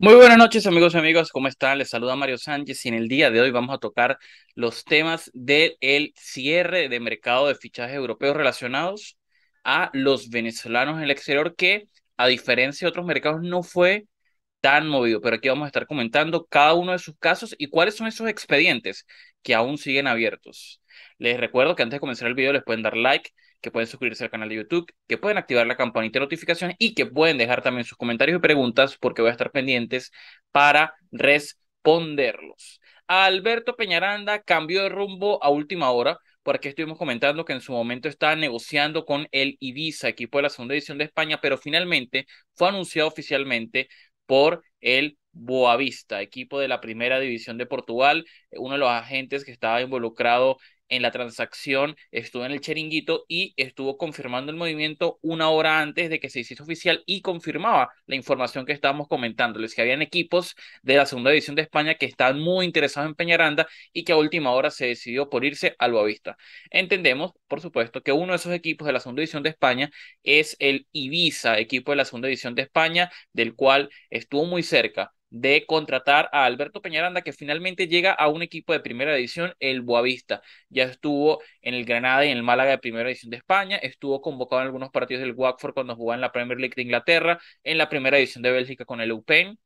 Muy buenas noches amigos y amigas, ¿cómo están? Les saluda Mario Sánchez y en el día de hoy vamos a tocar los temas del cierre de mercado de fichajes europeos relacionados a los venezolanos en el exterior que a diferencia de otros mercados no fue tan movido, pero aquí vamos a estar comentando cada uno de sus casos y cuáles son esos expedientes que aún siguen abiertos. Les recuerdo que antes de comenzar el video les pueden dar like, que pueden suscribirse al canal de YouTube, que pueden activar la campanita de notificaciones y que pueden dejar también sus comentarios y preguntas porque voy a estar pendientes para responderlos. Alberto Peñaranda cambió de rumbo a última hora porque estuvimos comentando que en su momento estaba negociando con el Ibiza, equipo de la segunda división de España, pero finalmente fue anunciado oficialmente por el Boavista, equipo de la primera división de Portugal, eh, uno de los agentes que estaba involucrado en la transacción, estuvo en el chiringuito y estuvo confirmando el movimiento una hora antes de que se hiciese oficial y confirmaba la información que estábamos comentándoles, que habían equipos de la segunda división de España que estaban muy interesados en Peñaranda y que a última hora se decidió por irse al Boavista. Entendemos, por supuesto, que uno de esos equipos de la segunda división de España es el Ibiza, equipo de la segunda división de España, del cual estuvo muy cerca de contratar a Alberto Peñaranda, que finalmente llega a un equipo de primera edición, el Boavista. Ya estuvo en el Granada y en el Málaga de primera edición de España, estuvo convocado en algunos partidos del Watford cuando jugaba en la Premier League de Inglaterra, en la primera edición de Bélgica con el UPenn,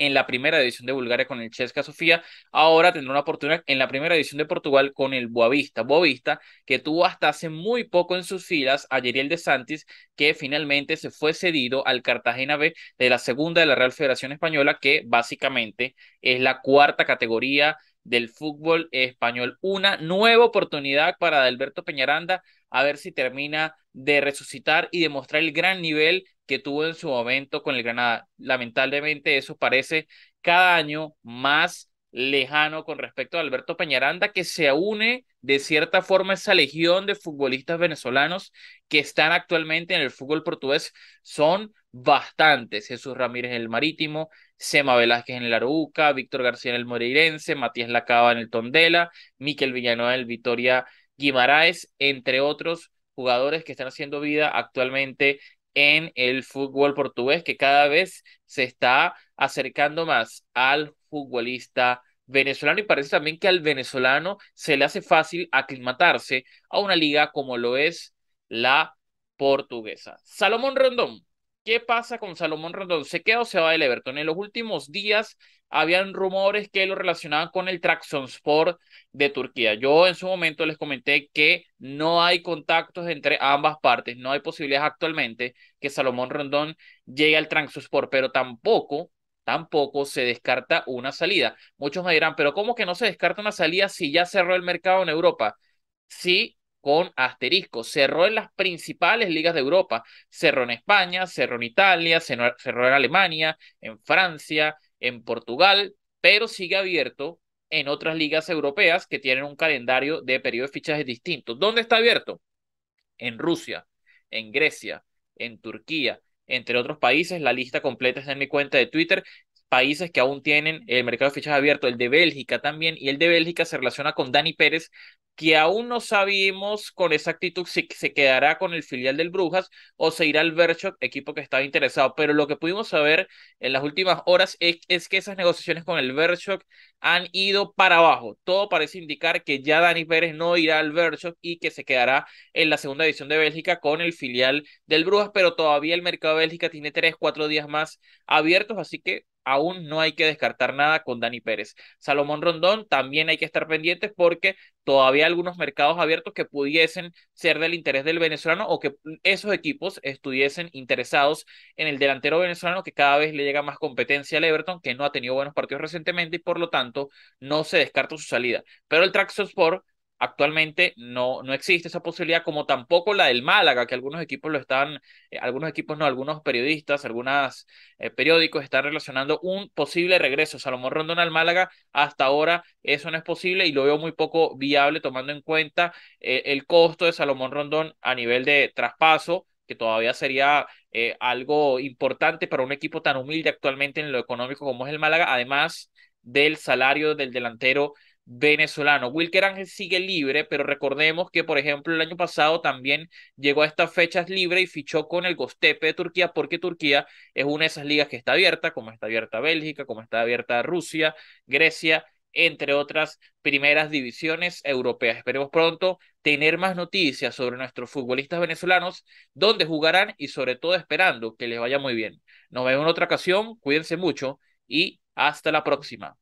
en la primera edición de Bulgaria con el Chesca Sofía. Ahora tendrá una oportunidad en la primera edición de Portugal con el Boavista. Boavista que tuvo hasta hace muy poco en sus filas a Yeriel de Santis, que finalmente se fue cedido al Cartagena B de la segunda de la Real Federación Española, que básicamente es la cuarta categoría del fútbol español. Una nueva oportunidad para Alberto Peñaranda a ver si termina de resucitar y demostrar el gran nivel que tuvo en su momento con el Granada. Lamentablemente eso parece cada año más lejano con respecto a Alberto Peñaranda, que se une de cierta forma a esa legión de futbolistas venezolanos que están actualmente en el fútbol portugués. Son bastantes. Jesús Ramírez en el Marítimo, Sema Velázquez en el Aruca, Víctor García en el Moreirense, Matías Lacaba en el Tondela, Miquel Villanueva en el Vitoria Guimaraes, entre otros jugadores que están haciendo vida actualmente en el fútbol portugués, que cada vez se está acercando más al futbolista venezolano y parece también que al venezolano se le hace fácil aclimatarse a una liga como lo es la portuguesa. Salomón Rondón, ¿Qué pasa con Salomón Rondón? ¿Se queda o se va del Everton? En los últimos días habían rumores que lo relacionaban con el Sport de Turquía. Yo en su momento les comenté que no hay contactos entre ambas partes, no hay posibilidades actualmente que Salomón Rondón llegue al Sport, pero tampoco tampoco se descarta una salida. Muchos me dirán, pero ¿cómo que no se descarta una salida si ya cerró el mercado en Europa? Sí, con asterisco. Cerró en las principales ligas de Europa. Cerró en España, cerró en Italia, cerró en Alemania, en Francia, en Portugal, pero sigue abierto en otras ligas europeas que tienen un calendario de periodo de fichajes distinto. ¿Dónde está abierto? En Rusia, en Grecia, en Turquía, entre otros países. La lista completa está en mi cuenta de Twitter países que aún tienen el mercado de fichajes abierto, el de Bélgica también, y el de Bélgica se relaciona con Dani Pérez, que aún no sabemos con exactitud si se quedará con el filial del Brujas o se irá al Vertshock, equipo que estaba interesado. Pero lo que pudimos saber en las últimas horas es, que esas negociaciones con el Vertshock han ido para abajo. Todo parece indicar que ya Dani Pérez no irá al Vertshock y que se quedará en la segunda división de Bélgica con el filial del Brujas, pero todavía el mercado de Bélgica tiene tres, cuatro días más abiertos, así que aún no hay que descartar nada con Dani Pérez. Salomón Rondón también hay que estar pendientes porque todavía algunos mercados abiertos que pudiesen ser del interés del venezolano o que esos equipos estuviesen interesados en el delantero venezolano que cada vez le llega más competencia al Everton, que no ha tenido buenos partidos recientemente y por lo tanto no se descarta su salida. Pero el Traxxon Sport Actualmente no, no existe esa posibilidad, como tampoco la del Málaga, que algunos equipos lo están, eh, algunos equipos no, algunos periodistas, algunos eh, periódicos están relacionando un posible regreso Salomón Rondón al Málaga. Hasta ahora eso no es posible y lo veo muy poco viable tomando en cuenta eh, el costo de Salomón Rondón a nivel de traspaso, que todavía sería algo importante para un equipo tan humilde actualmente en lo económico como es el Málaga, además del salario del delantero venezolano. Wilker Ángel sigue libre, pero recordemos que, por ejemplo, el año pasado también llegó a estas fechas libre y fichó con el Gostepe de Turquía, porque Turquía es una de esas ligas que está abierta, como está abierta Bélgica, como está abierta Rusia, Grecia, entre otras primeras divisiones europeas. Esperemos pronto tener más noticias sobre nuestros futbolistas venezolanos, dónde jugarán y sobre todo esperando que les vaya muy bien. Nos vemos en otra ocasión, cuídense mucho y hasta la próxima.